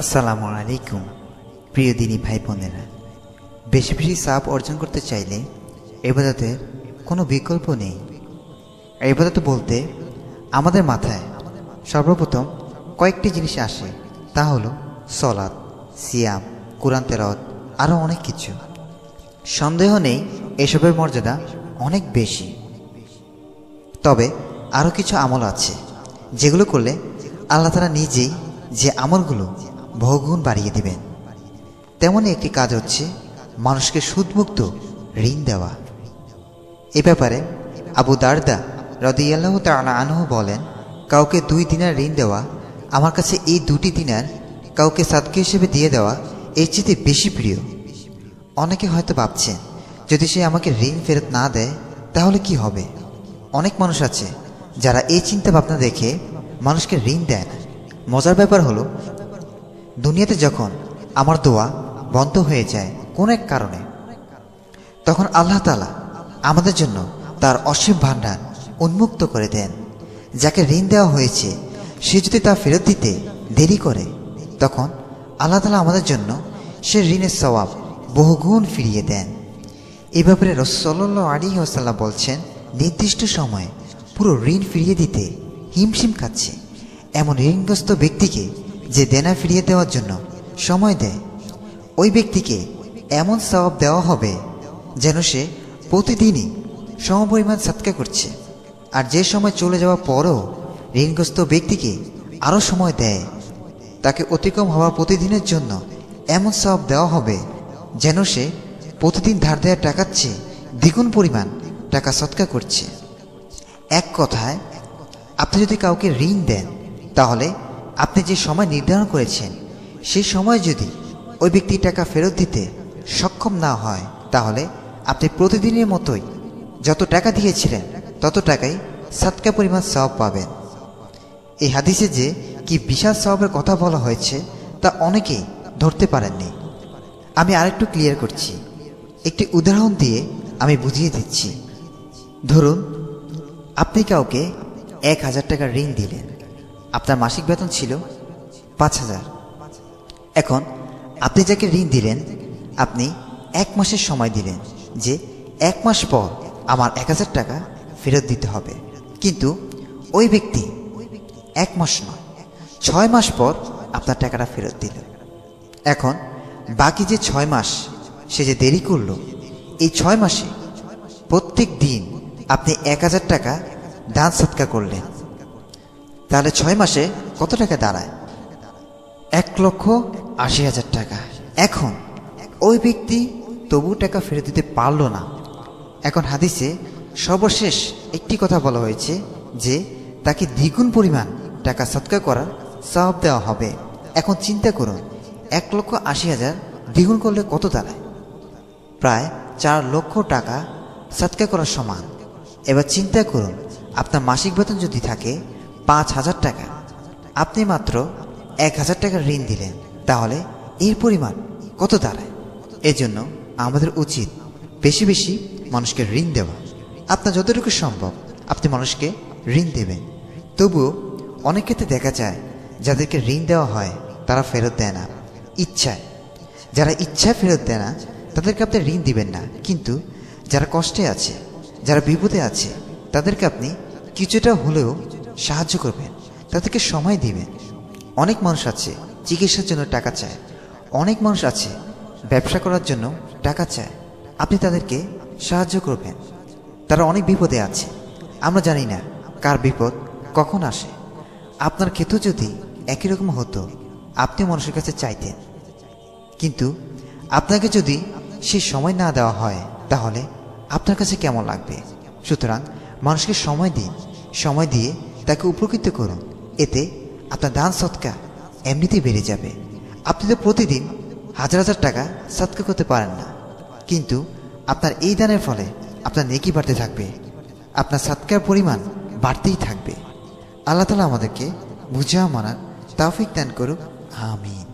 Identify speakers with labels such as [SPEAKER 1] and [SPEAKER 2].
[SPEAKER 1] আসসালামু আলাইকুম প্রিয় দিনী ভাই বোনেরা বেশি বেশি সাপ অর্জন করতে চাইলে এবাদতের কোনো বিকল্প নেই এবাদত বলতে আমাদের মাথায় সর্বপ্রথম কয়েকটি জিনিস আসে তা হলো সলাদ সিয়াম কোরআন তেরত আরও অনেক কিছু সন্দেহ নেই এসবের মর্যাদা অনেক বেশি তবে আরও কিছু আমল আছে যেগুলো করলে আল্লাহ তারা নিজেই যে আমলগুলো বহুগুণ বাড়িয়ে দিবেন তেমনই একটি কাজ হচ্ছে মানুষকে সুদমুক্ত ঋণ দেওয়া এ ব্যাপারে আবু দারদা রদিয়াল্লাহ তালা আনহ বলেন কাউকে দুই দিনার ঋণ দেওয়া আমার কাছে এই দুটি দিনার কাউকে সাদকে হিসেবে দিয়ে দেওয়া এর চেয়ে বেশি প্রিয় অনেকে হয়তো ভাবছেন যদি সে আমাকে ঋণ ফেরত না দেয় তাহলে কি হবে অনেক মানুষ আছে যারা এই চিন্তা ভাবনা দেখে মানুষকে ঋণ দেয় না মজার ব্যাপার হলো দুনিয়াতে যখন আমার দোয়া বন্ধ হয়ে যায় কোনো এক কারণে তখন আল্লাহ তালা আমাদের জন্য তার অসীম ভাণ্ডার উন্মুক্ত করে দেন যাকে ঋণ দেওয়া হয়েছে সে যদি তা ফেরত দিতে দেরি করে তখন আল্লাহ তালা আমাদের জন্য সে ঋণের সওয়াব বহুগুণ ফিরিয়ে দেন এ ব্যাপারে রসল্লা আলী ওসাল্লাহ বলছেন নির্দিষ্ট সময়ে পুরো ঋণ ফিরিয়ে দিতে হিমশিম খাচ্ছে এমন ঋণগ্রস্ত ব্যক্তিকে যে দেনা ফিরিয়ে দেওয়ার জন্য সময় দেয় ওই ব্যক্তিকে এমন সবাব দেওয়া হবে যেন সে প্রতিদিনই সমপরিমাণ সাতকা করছে আর যে সময় চলে যাওয়ার পরও ঋণগ্রস্ত ব্যক্তিকে আরও সময় দেয় তাকে অতিক্রম হওয়া প্রতিদিনের জন্য এমন সব দেওয়া হবে যেন সে প্রতিদিন ধার দেওয়া টাকার চেয়ে দ্বিগুণ পরিমাণ টাকা সৎকা করছে এক কথায় আপনি যদি কাউকে ঋণ দেন তাহলে আপনি যে সময় নির্ধারণ করেছেন সেই সময় যদি ওই ব্যক্তি টাকা ফেরত দিতে সক্ষম না হয় তাহলে আপনি প্রতিদিনের মতোই যত টাকা দিয়েছিলেন তত টাকাই সাতকা পরিমাণ সব পাবেন এই হাদিসে যে কি বিশাল সবের কথা বলা হয়েছে তা অনেকেই ধরতে পারেননি আমি আরেকটু ক্লিয়ার করছি একটি উদাহরণ দিয়ে আমি বুঝিয়ে দিচ্ছি ধরুন আপনি কাউকে এক হাজার টাকার ঋণ দিলেন আপনার মাসিক বেতন ছিল পাঁচ হাজার এখন আপনি যাকে ঋণ দিলেন আপনি এক মাসের সময় দিলেন যে এক মাস পর আমার এক হাজার টাকা ফেরত দিতে হবে কিন্তু ওই ব্যক্তি এক মাস নয় ছয় মাস পর আপনার টাকাটা ফেরত দিল এখন বাকি যে ছয় মাস সে যে দেরি করল এই ছয় মাসে প্রত্যেক দিন আপনি এক হাজার টাকা দান সৎকার করলেন তাহলে ছয় মাসে কত টাকা দাঁড়ায় এক লক্ষ আশি হাজার টাকা এখন ওই ব্যক্তি তবু টাকা ফেরত দিতে পারল না এখন হাদিসে সর্বশেষ একটি কথা বলা হয়েছে যে তাকে দ্বিগুণ পরিমাণ টাকা সৎকার করার সব দেওয়া হবে এখন চিন্তা করুন এক লক্ষ আশি হাজার দ্বিগুণ করলে কত দাঁড়ায় প্রায় চার লক্ষ টাকা সৎকার করার সমান এবার চিন্তা করুন আপনার মাসিক বেতন যদি থাকে পাঁচ হাজার টাকা আপনি মাত্র এক হাজার টাকার ঋণ দিলেন তাহলে এর পরিমাণ কত দাঁড়ায় এজন্য আমাদের উচিত বেশি বেশি মানুষকে ঋণ দেওয়া আপনার যতটুকু সম্ভব আপনি মানুষকে ঋণ দেবেন তবুও অনেক ক্ষেত্রে দেখা যায় যাদেরকে ঋণ দেওয়া হয় তারা ফেরত দেয় না ইচ্ছায় যারা ইচ্ছায় ফেরত দেয় না তাদেরকে আপনি ঋণ দিবেন না কিন্তু যারা কষ্টে আছে যারা বিপদে আছে তাদেরকে আপনি কিছুটা হলেও সাহায্য করবেন তাদেরকে সময় দিবেন অনেক মানুষ আছে চিকিৎসার জন্য টাকা চায় অনেক মানুষ আছে ব্যবসা করার জন্য টাকা চায় আপনি তাদেরকে সাহায্য করবেন তারা অনেক বিপদে আছে আমরা জানি না কার বিপদ কখন আসে আপনার ক্ষেত্র যদি একই রকম হতো আপনি মানুষের কাছে চাইতেন কিন্তু আপনাকে যদি সে সময় না দেওয়া হয় তাহলে আপনার কাছে কেমন লাগবে সুতরাং মানুষকে সময় দিন সময় দিয়ে তাকে উপকৃত করুন এতে আপনার দান সৎকা এমনিতেই বেড়ে যাবে আপনি তো প্রতিদিন হাজার হাজার টাকা সৎকা করতে পারেন না কিন্তু আপনার এই দানের ফলে আপনার নেকি বাড়তে থাকবে আপনার সৎকার পরিমাণ বাড়তেই থাকবে আল্লাহ তালা আমাদেরকে বুঝা মানার তাফিক দান করুক আমিন